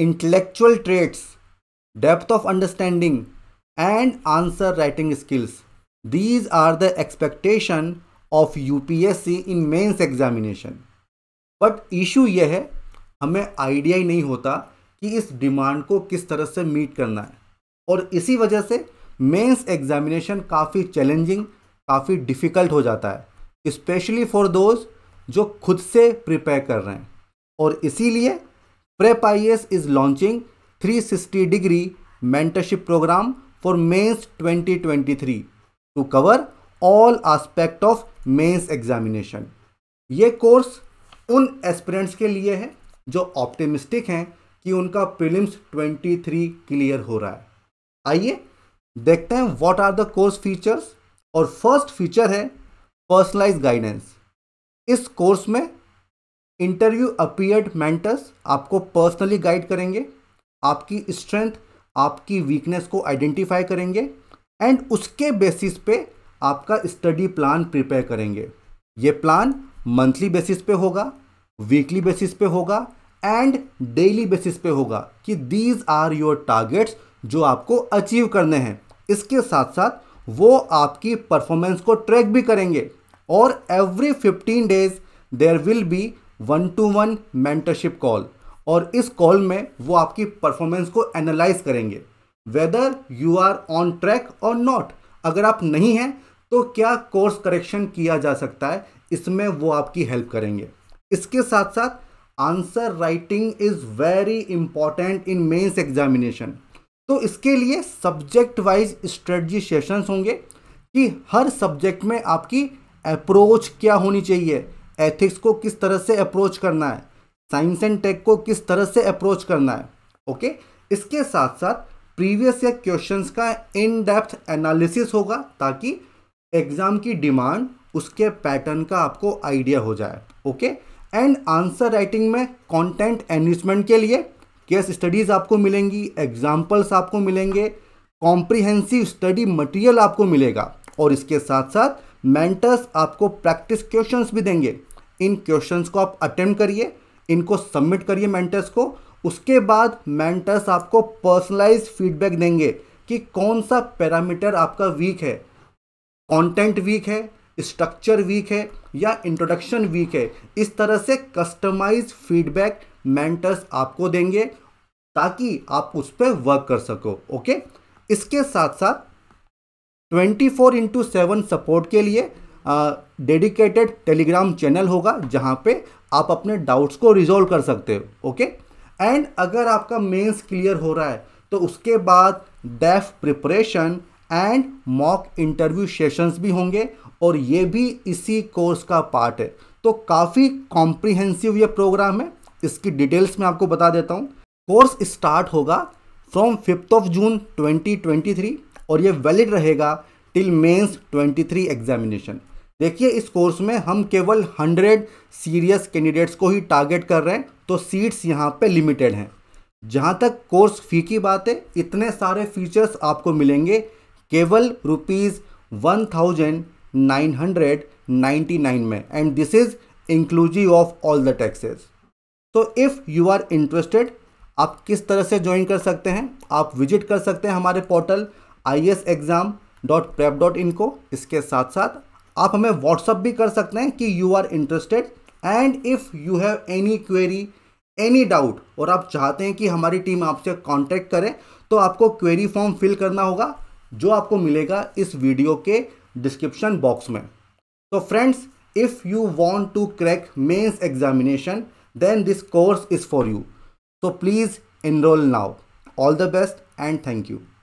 Intellectual traits depth of understanding and answer writing skills these are the expectation of U P S C in mains examination but issue यह है हमें idea ही नहीं होता कि इस demand को किस तरह से मीट करना है और इसी वजह से मेन्स एग्जामिनेशन काफ़ी चैलेंजिंग काफ़ी डिफ़िकल्ट हो जाता है इस्पेशली फॉर दोज जो खुद से प्रिपेयर कर रहे हैं और इसीलिए prep ias is launching 360 degree mentorship program for mains 2023 to cover all aspect of mains examination ये कोर्स उन एस्परेंट्स के लिए है जो ऑप्टिमिस्टिक हैं कि उनका ट्वेंटी 23 क्लियर हो रहा है आइए देखते हैं what are the course features और फर्स्ट फीचर है पर्सनलाइज गाइडेंस इस कोर्स में इंटरव्यू अपियर्ड मेंटर्स आपको पर्सनली गाइड करेंगे आपकी स्ट्रेंथ आपकी वीकनेस को आइडेंटिफाई करेंगे एंड उसके बेसिस पे आपका स्टडी प्लान प्रिपेयर करेंगे ये प्लान मंथली बेसिस पे होगा वीकली बेसिस पे होगा एंड डेली बेसिस पे होगा कि दीज आर योर टारगेट्स जो आपको अचीव करने हैं इसके साथ साथ वो आपकी परफॉर्मेंस को ट्रैक भी करेंगे और every fifteen days there will be one to one mentorship call और इस कॉल में वो आपकी परफॉर्मेंस को एनालाइज करेंगे whether you are on track और नॉट अगर आप नहीं हैं तो क्या कोर्स करेक्शन किया जा सकता है इसमें वो आपकी हेल्प करेंगे इसके साथ साथ answer writing is very important in mains examination तो इसके लिए सब्जेक्ट वाइज स्ट्रेटजी सेशंस होंगे कि हर सब्जेक्ट में आपकी अप्रोच क्या होनी चाहिए एथिक्स को किस तरह से अप्रोच करना है साइंस एंड टेक को किस तरह से अप्रोच करना है ओके okay? इसके साथ साथ प्रीवियस ईयर क्वेश्चंस का इन डेप्थ एनालिसिस होगा ताकि एग्जाम की डिमांड उसके पैटर्न का आपको आइडिया हो जाए ओके एंड आंसर राइटिंग में कंटेंट एनरिचमेंट के लिए केस स्टडीज़ आपको मिलेंगी एग्जाम्पल्स आपको मिलेंगे कॉम्प्रिहेंसिव स्टडी मटेरियल आपको मिलेगा और इसके साथ साथ मेंटर्स आपको प्रैक्टिस क्वेश्चंस भी देंगे इन क्वेश्चंस को आप अटेम्प्ट करिए इनको सबमिट करिए मेंटर्स को उसके बाद मेंटर्स आपको पर्सनलाइज फीडबैक देंगे कि कौन सा पैरामीटर आपका वीक है कंटेंट वीक है स्ट्रक्चर वीक है या इंट्रोडक्शन वीक है इस तरह से कस्टमाइज फीडबैक मेंटर्स आपको देंगे ताकि आप उस पर वर्क कर सको ओके इसके साथ साथ 24 फोर इंटू सेवन सपोर्ट के लिए डेडिकेटेड टेलीग्राम चैनल होगा जहाँ पे आप अपने डाउट्स को रिजोल्व कर सकते हो ओके एंड अगर आपका मेंस क्लियर हो रहा है तो उसके बाद DAF preparation and mock interview sessions भी होंगे और ये भी इसी कोर्स का पार्ट है तो काफ़ी कॉम्प्रिहेंसिव ये प्रोग्राम है इसकी डिटेल्स मैं आपको बता देता हूँ कोर्स स्टार्ट होगा फ्रॉम फिफ्थ ऑफ जून 2023 और ये वैलिड रहेगा टिल मेंस 23 एग्जामिनेशन देखिए इस कोर्स में हम केवल 100 सीरियस कैंडिडेट्स को ही टारगेट कर रहे हैं तो सीट्स यहाँ पे लिमिटेड हैं जहाँ तक कोर्स फ़ी की बात है इतने सारे फीचर्स आपको मिलेंगे केवल रुपीज़ वन हंड्रेड नाइन में and this is inclusive of all the taxes तो इफ़ यू आर इंटरेस्टेड आप किस तरह से ज्वाइन कर सकते हैं आप विजिट कर सकते हैं हमारे portal I S exam dot prep dot in को इसके साथ साथ आप हमें व्हाट्सअप भी कर सकते हैं कि you are interested and if you have any query any doubt और आप चाहते हैं कि हमारी टीम आपसे कॉन्टैक्ट करें तो आपको क्वेरी फॉर्म फिल करना होगा जो आपको मिलेगा इस वीडियो के डिस्क्रिप्शन बॉक्स में तो friends if you want to crack mains examination then this course is for you तो please enrol now all the best and thank you